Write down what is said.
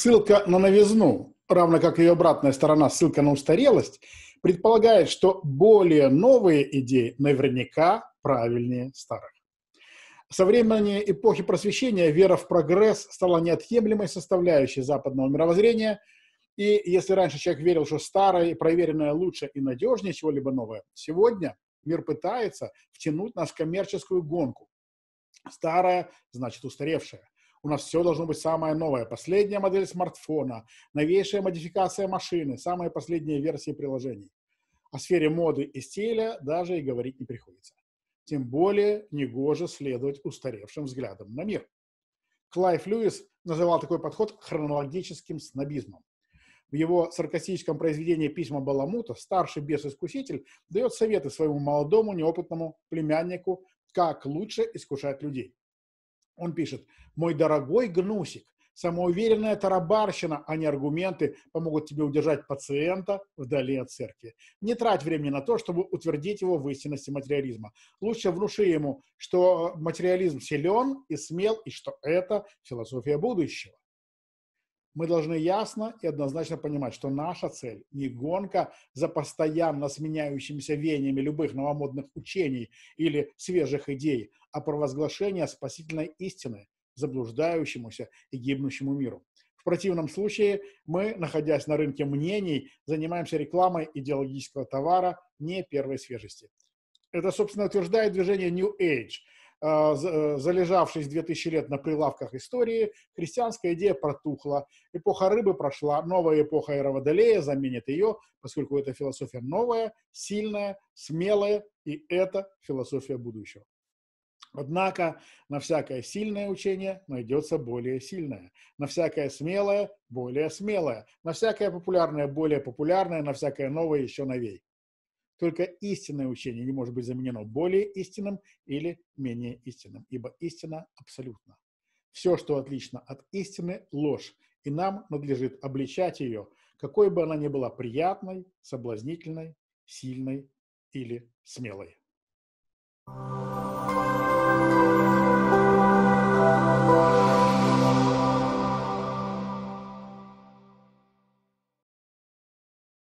Ссылка на новизну, равно как и ее обратная сторона, ссылка на устарелость, предполагает, что более новые идеи наверняка правильнее старых. Со времени эпохи просвещения вера в прогресс стала неотъемлемой составляющей западного мировоззрения, и если раньше человек верил, что старое и проверенное лучше и надежнее чего-либо новое, сегодня мир пытается втянуть нас в коммерческую гонку. Старое значит устаревшее, у нас все должно быть самое новое. Последняя модель смартфона, новейшая модификация машины, самые последние версии приложений. О сфере моды и стиля даже и говорить не приходится. Тем более негоже следовать устаревшим взглядам на мир. Клайв Льюис называл такой подход хронологическим снобизмом. В его саркастическом произведении «Письма Баламута» старший бес-искуситель дает советы своему молодому неопытному племяннику, как лучше искушать людей. Он пишет, мой дорогой гнусик, самоуверенная тарабарщина, а не аргументы помогут тебе удержать пациента вдали от церкви. Не трать времени на то, чтобы утвердить его в истинности материализма. Лучше внуши ему, что материализм силен и смел, и что это философия будущего. Мы должны ясно и однозначно понимать, что наша цель не гонка за постоянно сменяющимися веяниями любых новомодных учений или свежих идей, а провозглашение спасительной истины заблуждающемуся и гибнущему миру. В противном случае мы, находясь на рынке мнений, занимаемся рекламой идеологического товара не первой свежести. Это, собственно, утверждает движение New Age – а, э, залежавшись 2000 лет на прилавках истории, христианская идея протухла, эпоха рыбы прошла, новая эпоха эра Водолея заменит ее, поскольку эта философия новая, сильная, смелая, и это философия будущего. Однако на всякое сильное учение найдется более сильное, на всякое смелое – более смелое, на всякое популярное – более популярное, на всякое новое – еще новей. Только истинное учение не может быть заменено более истинным или менее истинным, ибо истина абсолютна. Все, что отлично от истины – ложь, и нам надлежит обличать ее, какой бы она ни была приятной, соблазнительной, сильной или смелой. Thank you.